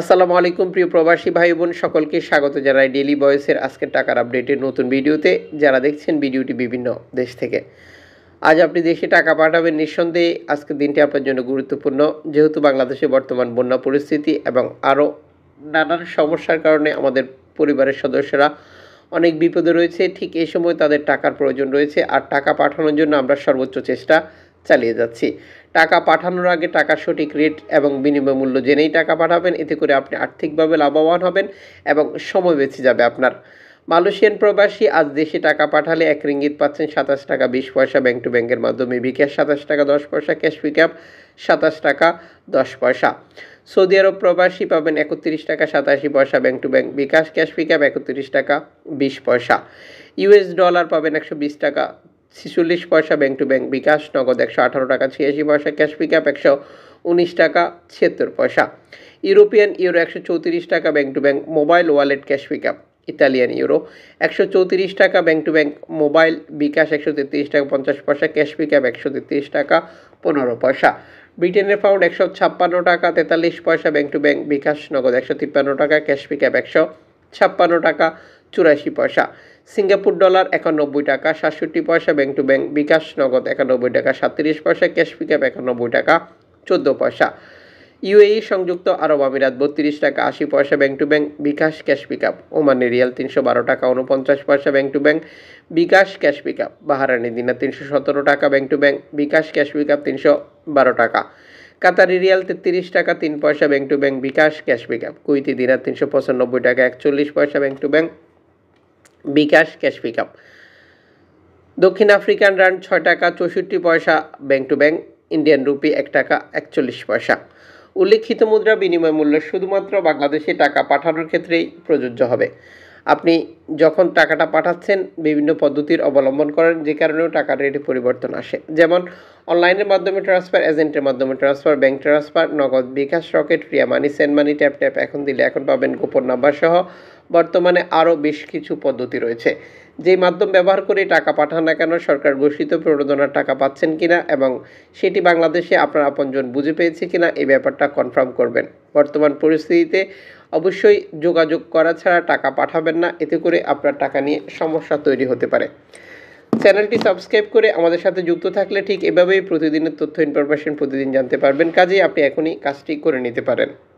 আসসালামু আলাইকুম প্রিয় প্রবাসী ভাই বোন সকলকে স্বাগত জানাই ডেলি বয়েসের আজকের টাকার আপডেটের নতুন ভিডিওতে যারা দেখছেন ভিডিওটি বিভিন্ন দেশ থেকে আজ আপনি দেশে টাকা পাঠাবেন নিঃসন্দেহে আজকের দিনটি আপনার জন্য গুরুত্বপূর্ণ যেহেতু বাংলাদেশে বর্তমান বন্যা পরিস্থিতি এবং আরও নানান সমস্যার কারণে আমাদের পরিবারের সদস্যরা অনেক বিপদে রয়েছে ঠিক এই সময় তাদের টাকার প্রয়োজন রয়েছে আর টাকা পাঠানোর জন্য আমরা সর্বোচ্চ চেষ্টা চালিয়ে যাচ্ছি টাকা পাঠানোর আগে টাকার সঠিক রেট এবং বিনিময় মূল্য জেনেই টাকা পাঠাবেন এতে করে আপনি আর্থিকভাবে লাভবান হবেন এবং সময় বেঁচে যাবে আপনার মালয়েশিয়ান প্রবাসী আজ দেশে টাকা পাঠালে এক রিঙ্গিত পাচ্ছেন সাতাশ টাকা বিশ পয়সা ব্যাংক টু ব্যাংকের মাধ্যমে বিকাশ সাতাশ টাকা দশ পয়সা ক্যাশ পিক আপ সাতাশ টাকা দশ পয়সা সৌদি আরব প্রবাসী পাবেন একত্রিশ টাকা সাতাশি পয়সা bank to bank bKash cash pick up একত্রিশ টাকা বিশ পয়সা ইউএস ডলার পাবেন একশো বিশ টাকা ছিচল্লিশ পয়সা ব্যাংক টু ব্যাংক বিকাশ নগদ একশো আঠারো টাকা ছিয়াশি পয়সা ক্যাশ পিকআপ একশো উনিশ টাকা ছিয়াত্তর পয়সা ইউরোপিয়ান ইউরো একশো চৌত্রিশ টাকা bank to bank mobile wallet cash pickup Italian euro একশো চৌত্রিশ টাকা bank to bank mobile bKash একশো তেত্রিশ টাকা পঞ্চাশ পয়সা ক্যাশ পিকআপ একশো তেত্রিশ টাকা পনেরো পয়সা ব্রিটেনের পাউন্ড একশো ছাপ্পান্ন টাকা তেতাল্লিশ পয়সা ব্যাংক টু ব্যাংক বিকাশ নগদ একশো তিপ্পান্ন টাকা ক্যাশ পিকআপ একশো ছাপ্পান্ন টাকা চুরাশি পয়সা সিঙ্গাপুর ডলার একানব্বই টাকা সাতষট্টি পয়সা ব্যাংক টু ব্যাংক বিকাশ নগদ একানব্বই টাকা সাতত্রিশ পয়সা ক্যাশ পিকআপ একানব্বই টাকা চোদ্দো পয়সা ইউএই সংযুক্ত আরব আমিরাত বত্রিশ টাকা আশি পয়সা bank to bank bKash cash pickup ওমানের রিয়াল তিনশো বারো টাকা উনপঞ্চাশ পয়সা bank to bank bKash cash pickup Bahraini dinar তিনশো সতেরো টাকা bank to bank bKash cash pickup তিনশো বারো টাকা কাতারি রিয়াল তেত্রিশ টাকা তিন পয়সা bank to bank bKash cash pickup Kuwaiti dinar তিনশো পঁচানব্বই টাকা একচল্লিশ পয়সা bank to bank bKash cash pick up দক্ষিণ আফ্রিকান রান ছয় টাকা চৌষট্টি পয়সা bank to bank Indian rupee এক টাকা একচল্লিশ পয়সা উল্লেখিত মুদ্রা বিনিময় মূল্য শুধুমাত্র বাংলাদেশে টাকা পাঠানোর ক্ষেত্রেই প্রযোজ্য হবে আপনি যখন টাকাটা পাঠাচ্ছেন বিভিন্ন পদ্ধতির অবলম্বন করেন যে কারণেও টাকার রেটে পরিবর্তন আসে যেমন অনলাইনের মাধ্যমে ট্রান্সফার এজেন্টের মাধ্যমে transfer bank transfer Nagad bKash Rocket প্রিয়া money send money tap tap এখন দিলে এখন পাবেন গোপন নাম্বার সহ বর্তমানে আরও বেশ কিছু পদ্ধতি রয়েছে যেই মাধ্যম ব্যবহার করে টাকা পাঠান না কেন সরকার ঘোষিত প্রণোদনার টাকা পাচ্ছেন কিনা এবং সেটি বাংলাদেশে আপনার আপনজন বুঝে পেয়েছে কিনা এই ব্যাপারটা কনফার্ম করবেন বর্তমান পরিস্থিতিতে অবশ্যই যোগাযোগ করা ছাড়া টাকা পাঠাবেন না এতে করে আপনার টাকা নিয়ে সমস্যা তৈরি হতে পারে চ্যানেলটি সাবস্ক্রাইব করে আমাদের সাথে যুক্ত থাকলে ঠিক এভাবেই প্রতিদিনের তথ্য ইনফরমেশন প্রতিদিন জানতে পারবেন কাজেই আপনি এখনই কাজটি করে নিতে পারেন